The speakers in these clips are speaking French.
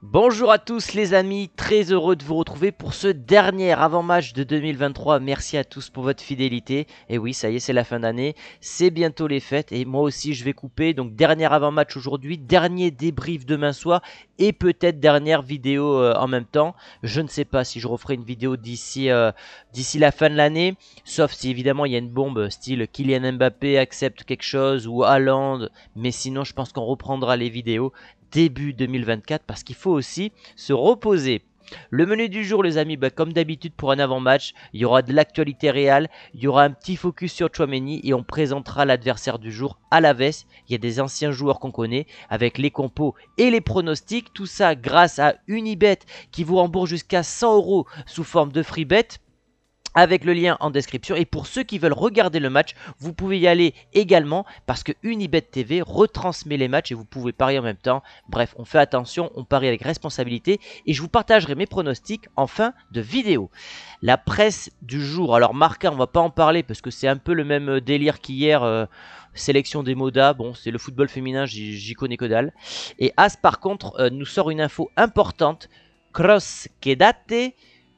Bonjour à tous les amis, très heureux de vous retrouver pour ce dernier avant-match de 2023. Merci à tous pour votre fidélité. Et oui, ça y est, c'est la fin d'année, c'est bientôt les fêtes et moi aussi je vais couper. Donc dernier avant-match aujourd'hui, dernier débrief demain soir et peut-être dernière vidéo euh, en même temps. Je ne sais pas si je referai une vidéo d'ici euh, d'ici la fin de l'année, sauf si évidemment il y a une bombe euh, style Kylian Mbappé accepte quelque chose ou Haaland, mais sinon je pense qu'on reprendra les vidéos début 2024 parce qu'il faut aussi se reposer. Le menu du jour, les amis, bah, comme d'habitude pour un avant-match, il y aura de l'actualité réelle, il y aura un petit focus sur Chouameni et on présentera l'adversaire du jour à la veste. Il y a des anciens joueurs qu'on connaît avec les compos et les pronostics. Tout ça grâce à Unibet qui vous rembourse jusqu'à 100 euros sous forme de free bet avec le lien en description. Et pour ceux qui veulent regarder le match, vous pouvez y aller également parce que Unibet TV retransmet les matchs et vous pouvez parier en même temps. Bref, on fait attention, on parie avec responsabilité et je vous partagerai mes pronostics en fin de vidéo. La presse du jour, alors Marca, on va pas en parler parce que c'est un peu le même délire qu'hier. Euh, sélection des modas, bon, c'est le football féminin, j'y connais que dalle. Et As, par contre, euh, nous sort une info importante. Cross quedate,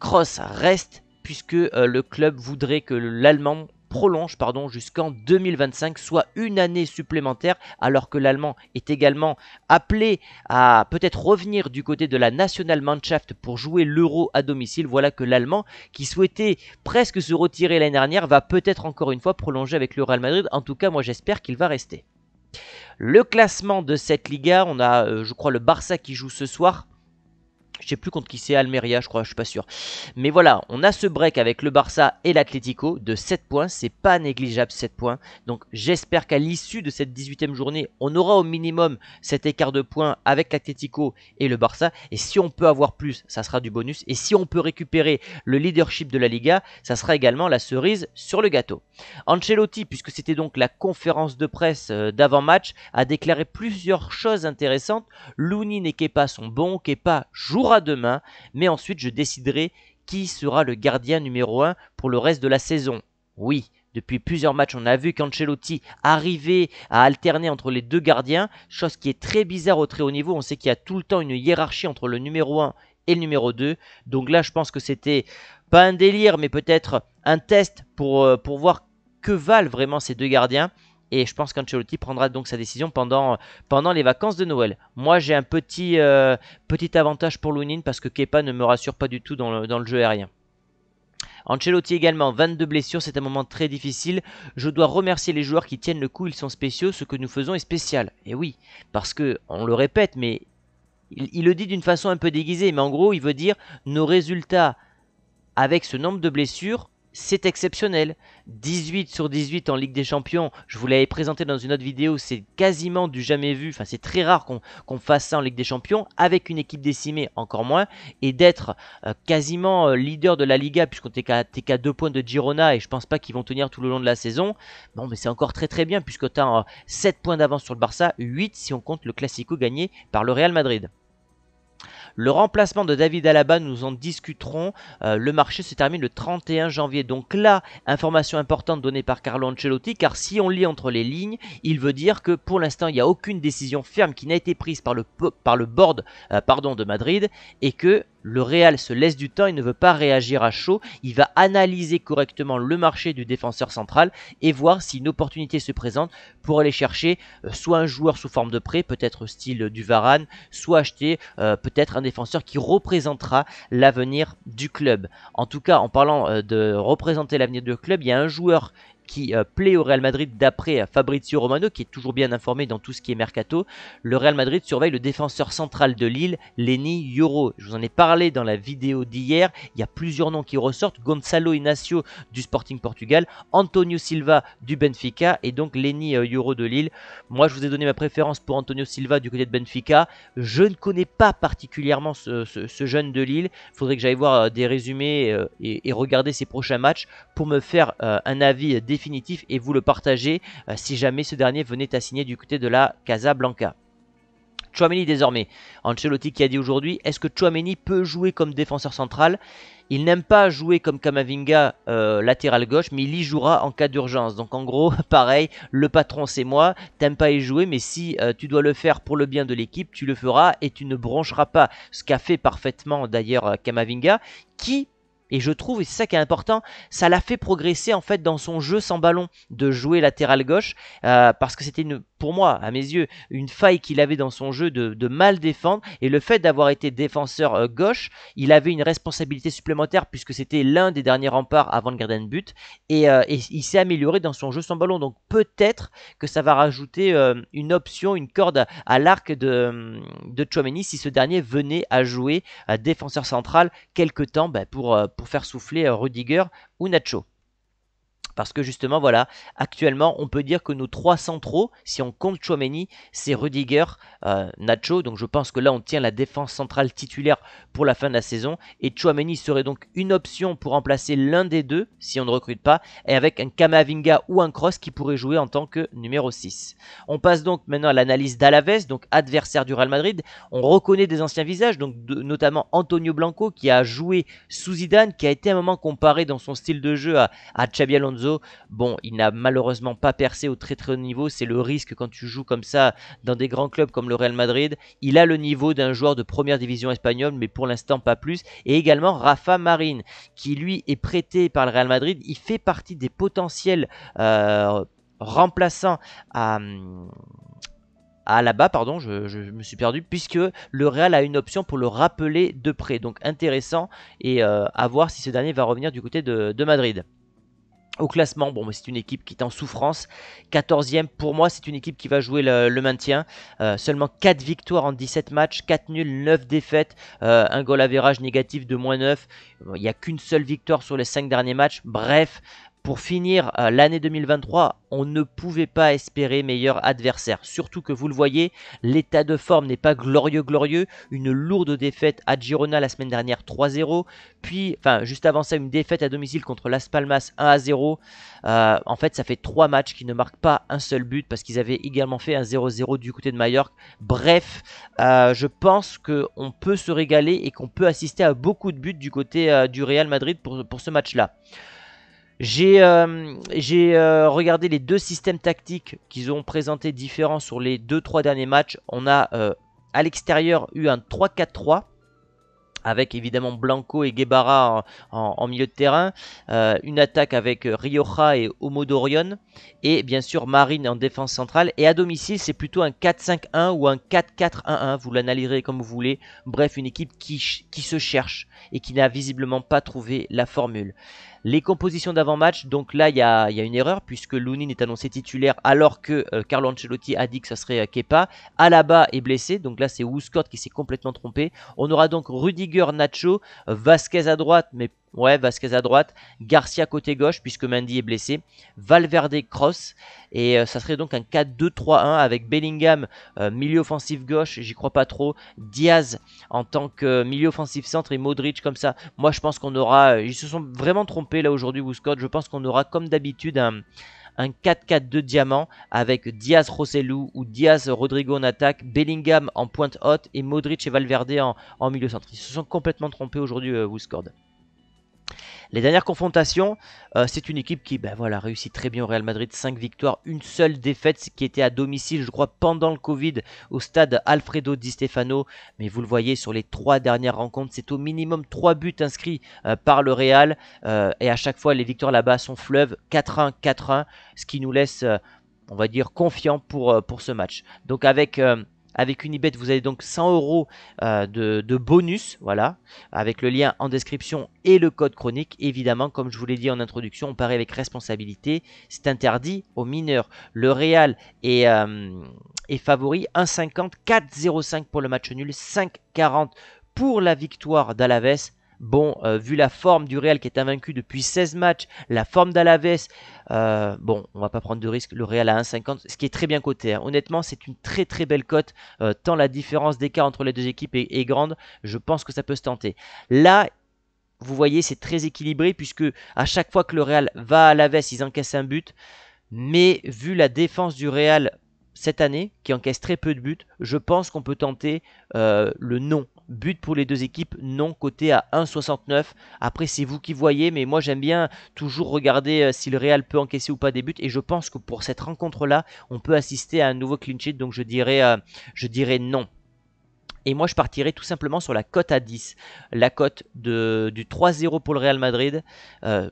Cross reste puisque euh, le club voudrait que l'Allemand prolonge pardon, jusqu'en 2025, soit une année supplémentaire, alors que l'Allemand est également appelé à peut-être revenir du côté de la Nationalmannschaft pour jouer l'Euro à domicile. Voilà que l'Allemand, qui souhaitait presque se retirer l'année dernière, va peut-être encore une fois prolonger avec le Real Madrid. En tout cas, moi j'espère qu'il va rester. Le classement de cette Liga, on a, euh, je crois, le Barça qui joue ce soir. Je sais plus contre qui c'est, Almeria, je crois, je suis pas sûr. Mais voilà, on a ce break avec le Barça et l'Atlético de 7 points. C'est pas négligeable 7 points. Donc j'espère qu'à l'issue de cette 18e journée, on aura au minimum cet écart de points avec l'Atlético et le Barça. Et si on peut avoir plus, ça sera du bonus. Et si on peut récupérer le leadership de la Liga, ça sera également la cerise sur le gâteau. Ancelotti, puisque c'était donc la conférence de presse euh, d'avant-match, a déclaré plusieurs choses intéressantes. Lounine et Kepa sont bons, Kepa joue Demain, mais ensuite je déciderai qui sera le gardien numéro 1 pour le reste de la saison. Oui, depuis plusieurs matchs, on a vu qu'Ancelotti arriver à alterner entre les deux gardiens, chose qui est très bizarre au très haut niveau. On sait qu'il y a tout le temps une hiérarchie entre le numéro 1 et le numéro 2. Donc là, je pense que c'était pas un délire, mais peut-être un test pour, euh, pour voir que valent vraiment ces deux gardiens. Et je pense qu'Ancelotti prendra donc sa décision pendant, pendant les vacances de Noël. Moi, j'ai un petit, euh, petit avantage pour Lunin parce que Kepa ne me rassure pas du tout dans le, jeu aérien. Ancelotti également, 22 blessures, c'est un moment très difficile. Je dois remercier les joueurs qui tiennent le coup, ils sont spéciaux, ce que nous faisons est spécial. Et oui, parce que, on le répète, mais il le dit d'une façon un peu déguisée, mais en gros, il veut dire nos résultats avec ce nombre de blessures c'est exceptionnel. 18 sur 18 en Ligue des Champions, je vous l'avais présenté dans une autre vidéo, c'est quasiment du jamais vu, enfin c'est très rare qu'on fasse ça en Ligue des Champions, avec une équipe décimée encore moins, et d'être euh, quasiment euh, leader de la Liga, puisqu'on n'est qu'à 2 points de Girona, et je pense pas qu'ils vont tenir tout le long de la saison, bon mais c'est encore très très bien, puisque tu euh, 7 points d'avance sur le Barça, 8 si on compte le Classico gagné par le Real Madrid. Le remplacement de David Alaba, nous en discuterons. Euh, le marché se termine le 31 janvier. Donc là, information importante donnée par Carlo Ancelotti, car si on lit entre les lignes, il veut dire que pour l'instant, il n'y a aucune décision ferme qui n'a été prise par le, par le board euh, pardon, de Madrid et que le Real se laisse du temps, il ne veut pas réagir à chaud, il va analyser correctement le marché du défenseur central et voir si une opportunité se présente pour aller chercher euh, soit un joueur sous forme de prêt, peut-être style du Varane, soit acheter euh, peut-être un défenseur qui représentera l'avenir du club. En tout cas, en parlant euh, de représenter l'avenir du club, il y a un joueur qui euh, plaît au Real Madrid d'après euh, Fabrizio Romano, qui est toujours bien informé dans tout ce qui est mercato. Le Real Madrid surveille le défenseur central de Lille, Lenny Yoro. Je vous en ai parlé dans la vidéo d'hier. Il y a plusieurs noms qui ressortent Gonzalo Inacio du Sporting Portugal, Antonio Silva du Benfica et donc Lenny Yoro euh, de Lille. Moi, je vous ai donné ma préférence pour Antonio Silva du côté de Benfica. Je ne connais pas particulièrement ce, jeune de Lille. Il faudrait que j'aille voir des résumés et, regarder ses prochains matchs pour me faire un avis et vous le partagez euh, si jamais ce dernier venait à signer du côté de la Casablanca. Chouameni désormais. Ancelotti qui a dit aujourd'hui, est-ce que Chouameni peut jouer comme défenseur central Il n'aime pas jouer comme Kamavinga euh, latéral gauche, mais il y jouera en cas d'urgence. Donc en gros, pareil, le patron c'est moi, t'aimes pas y jouer, mais si euh, tu dois le faire pour le bien de l'équipe, tu le feras et tu ne broncheras pas. Ce qu'a fait parfaitement d'ailleurs Kamavinga, qui et je trouve, et c'est ça qui est important, ça l'a fait progresser en fait dans son jeu sans ballon de jouer latéral gauche, euh, parce que c'était pour moi, à mes yeux, une faille qu'il avait dans son jeu de, mal défendre. Et le fait d'avoir été défenseur euh, gauche, il avait une responsabilité supplémentaire puisque c'était l'un des derniers remparts avant le gardien de but. Euh, et, il s'est amélioré dans son jeu sans ballon. Donc peut-être que ça va rajouter une option, une corde à, l'arc de, de Chouameni si ce dernier venait à jouer défenseur central quelques temps ben, pour pour faire souffler euh, Rudiger ou Nacho. Parce que justement, voilà, actuellement, on peut dire que nos trois centraux, si on compte Chouameni, c'est Rudiger, euh, Nacho. Donc je pense que là, on tient la défense centrale titulaire pour la fin de la saison. Et Chouameni serait donc une option pour remplacer l'un des deux, si on ne recrute pas, et avec un Kamavinga ou un Cross qui pourrait jouer en tant que numéro 6. On passe donc maintenant à l'analyse d'Alaves, donc adversaire du Real Madrid. On reconnaît des anciens visages, donc notamment Antonio Blanco qui a joué sous Zidane, qui a été à un moment comparé dans son style de jeu à, à Xabi Alonso bon, il n'a malheureusement pas percé au très très haut niveau. C'est le risque quand tu joues comme ça dans des grands clubs comme le Real Madrid. Il a le niveau d'un joueur de première division espagnole, mais pour l'instant pas plus. Et également Rafa Marine, qui lui est prêté par le Real Madrid. Il fait partie des potentiels euh, remplaçants à à bas pardon, je, me suis perdu, puisque le Real a une option pour le rappeler de près. Donc intéressant et euh, à voir si ce dernier va revenir du côté de, de Madrid. Au classement, bon, c'est une équipe qui est en souffrance. 14e, pour moi, c'est une équipe qui va jouer le, maintien. Euh, seulement 4 victoires en 17 matchs, 4 nuls, 9 défaites, euh, un goal average négatif de moins 9. Il n'y a qu'une seule victoire sur les 5 derniers matchs. Bref, pour finir euh, l'année 2023, on ne pouvait pas espérer meilleur adversaire. Surtout que vous le voyez, l'état de forme n'est pas glorieux glorieux. Une lourde défaite à Girona la semaine dernière 3-0. Puis, enfin, juste avant ça, une défaite à domicile contre Las Palmas 1-0. Euh, en fait, ça fait 3 matchs qui ne marquent pas un seul but parce qu'ils avaient également fait un 0-0 du côté de Mallorca. Bref, euh, je pense qu'on peut se régaler et qu'on peut assister à beaucoup de buts du côté du Real Madrid pour ce match-là. J'ai euh, euh, regardé les deux systèmes tactiques qu'ils ont présentés différents sur les 2-3 derniers matchs. On a euh, à l'extérieur eu un 3-4-3 avec évidemment Blanco et Guebara en, milieu de terrain, une attaque avec Rioja et Omodorion, et bien sûr Marine en défense centrale. Et à domicile, c'est plutôt un 4-5-1 ou un 4-4-1-1, vous l'analyserez comme vous voulez. Bref, une équipe qui se cherche et qui n'a visiblement pas trouvé la formule. Les compositions d'avant-match, donc là il y, a, une erreur puisque Lounine est annoncé titulaire alors que euh, Carlo Ancelotti a dit que ça serait euh, Kepa. Alaba est blessé, donc là c'est Wooscott qui s'est complètement trompé. On aura donc Rudiger, Nacho, Vasquez à droite, mais Ouais, Vasquez à droite, Garcia côté gauche puisque Mendy est blessé, Valverde cross et euh, ça serait donc un 4-2-3-1 avec Bellingham euh, milieu offensif gauche, j'y crois pas trop, Diaz en tant que euh, milieu offensif centre et Modric comme ça. Moi je pense qu'on aura ils se sont vraiment trompés là aujourd'hui Wooskord, je pense qu'on aura comme d'habitude un 4-4-2 diamant avec Diaz Rossellou ou Diaz Rodrigo en attaque, Bellingham en pointe haute et Modric et Valverde en, milieu centre. Ils se sont complètement trompés aujourd'hui, euh, les dernières confrontations, euh, c'est une équipe qui ben voilà, réussit très bien au Real Madrid. 5 victoires, une seule défaite qui était à domicile, je crois, pendant le Covid au stade Alfredo Di Stefano. Mais vous le voyez, sur les 3 dernières rencontres, c'est au minimum 3 buts inscrits euh, par le Real. Euh, et à chaque fois, les victoires là-bas sont fleuves. 4-1, 4-1, ce qui nous laisse, on va dire, confiants pour, pour ce match. Donc avec... Avec Unibet, vous avez donc 100 euros euh, de, bonus, voilà, avec le lien en description et le code chronique. Évidemment, comme je vous l'ai dit en introduction, on paraît avec responsabilité. C'est interdit aux mineurs. Le Real est, euh, favori 1,50, 4,05 pour le match nul, 5,40 pour la victoire d'Alaves. Bon, euh, vu la forme du Real qui est invaincu depuis 16 matchs, la forme d'Alaves, euh, bon, on va pas prendre de risque. Le Real à 1,50, ce qui est très bien coté. Hein. Honnêtement, c'est une très très belle cote. Euh, tant la différence d'écart entre les deux équipes est, grande, je pense que ça peut se tenter. Là, vous voyez, c'est très équilibré puisque à chaque fois que le Real va à Alaves, ils encaissent un but. Mais vu la défense du Real cette année, qui encaisse très peu de buts, je pense qu'on peut tenter le non but pour les deux équipes non coté à 1,69. Après, c'est vous qui voyez, mais moi j'aime bien toujours regarder euh, si le Real peut encaisser ou pas des buts. Et je pense que pour cette rencontre-là, on peut assister à un nouveau clinch donc je dirais, euh, je dirais non. Et moi, je partirai tout simplement sur la cote à 10. La cote du 3-0 pour le Real Madrid. Euh,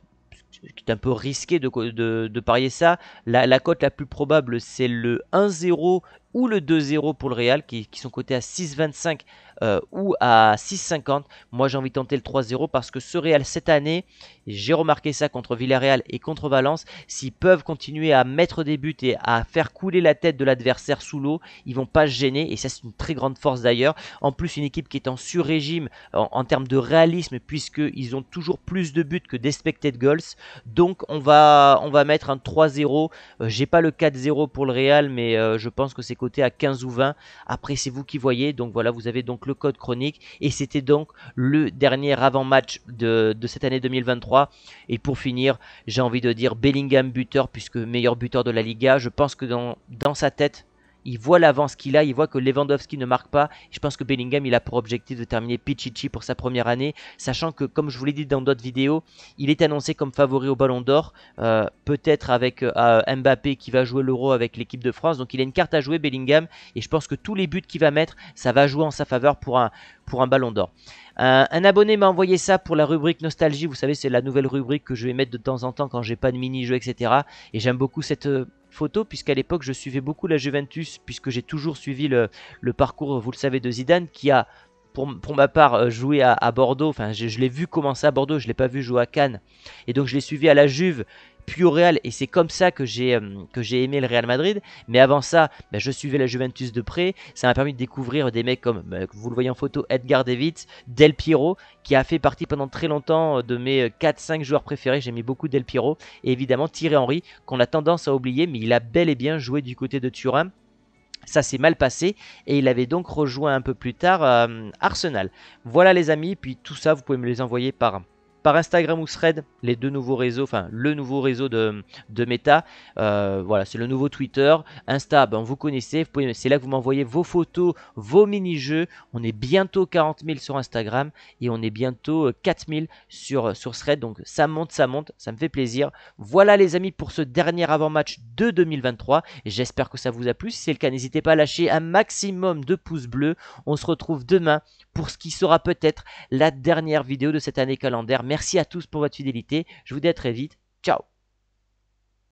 qui est un peu risqué de, parier ça. La, la cote la plus probable, c'est le 1-0 ou le 2-0 pour le Real qui, sont cotés à 6,25 euh, ou à 6,50. Moi j'ai envie de tenter le 3-0 parce que ce Real cette année, j'ai remarqué ça contre Villarreal et contre Valence, s'ils peuvent continuer à mettre des buts et à faire couler la tête de l'adversaire sous l'eau, ils vont pas se gêner et ça c'est une très grande force d'ailleurs. En plus une équipe qui est en sur-régime en, termes de réalisme puisqu'ils ont toujours plus de buts que d'expected goals. Donc on va, on va mettre un 3-0. Euh, j'ai pas le 4-0 pour le Real mais euh, je pense que c'est à 15 ou 20. Après, c'est vous qui voyez. Donc voilà, vous avez donc le code chronique. Et c'était donc le dernier avant-match de, cette année 2023. Et pour finir, j'ai envie de dire Bellingham buteur, puisque meilleur buteur de la Liga. Je pense que dans, dans sa tête, il voit l'avance qu'il a, il voit que Lewandowski ne marque pas. Je pense que Bellingham, il a pour objectif de terminer Pichichi pour sa première année, sachant que, comme je vous l'ai dit dans d'autres vidéos, il est annoncé comme favori au Ballon d'Or, euh, peut-être avec euh, Mbappé qui va jouer l'Euro avec l'équipe de France. Donc il a une carte à jouer, Bellingham, et je pense que tous les buts qu'il va mettre, ça va jouer en sa faveur pour un, pour un Ballon d'Or. Euh, un abonné m'a envoyé ça pour la rubrique nostalgie. Vous savez, c'est la nouvelle rubrique que je vais mettre de temps en temps quand j'ai pas de mini-jeu, etc. Et j'aime beaucoup cette euh, photo puisqu'à l'époque je suivais beaucoup la Juventus puisque j'ai toujours suivi le, le, parcours, vous le savez, de Zidane qui a pour, ma part euh, jouer à, Bordeaux. Enfin, je, l'ai vu commencer à Bordeaux, je ne l'ai pas vu jouer à Cannes. Et donc je l'ai suivi à la Juve, puis au Real. Et c'est comme ça que j'ai euh, aimé le Real Madrid. Mais avant ça, bah, je suivais la Juventus de près. Ça m'a permis de découvrir des mecs comme, bah, vous le voyez en photo, Edgar Davids, Del Piero, qui a fait partie pendant très longtemps euh, de mes 4-5 joueurs préférés. J'ai beaucoup Del Piero. Et évidemment Thierry Henry, qu'on a tendance à oublier, mais il a bel et bien joué du côté de Turin. Ça s'est mal passé et il avait donc rejoint un peu plus tard euh, Arsenal. Voilà les amis, puis tout ça vous pouvez me les envoyer par par Instagram ou Thread, les deux nouveaux réseaux, enfin le nouveau réseau de, de Meta. Euh, voilà, c'est le nouveau Twitter. Insta, ben, vous connaissez, c'est là que vous m'envoyez vos photos, vos mini-jeux. On est bientôt 40 000 sur Instagram et on est bientôt 4 euh, 000 sur, euh, sur Thread. Donc ça monte, ça monte, ça me fait plaisir. Voilà les amis pour ce dernier avant-match de 2023. J'espère que ça vous a plu. Si c'est le cas, n'hésitez pas à lâcher un maximum de pouces bleus. On se retrouve demain pour ce qui sera peut-être la dernière vidéo de cette année calendaire. Merci à tous pour votre fidélité. Je vous dis à très vite. Ciao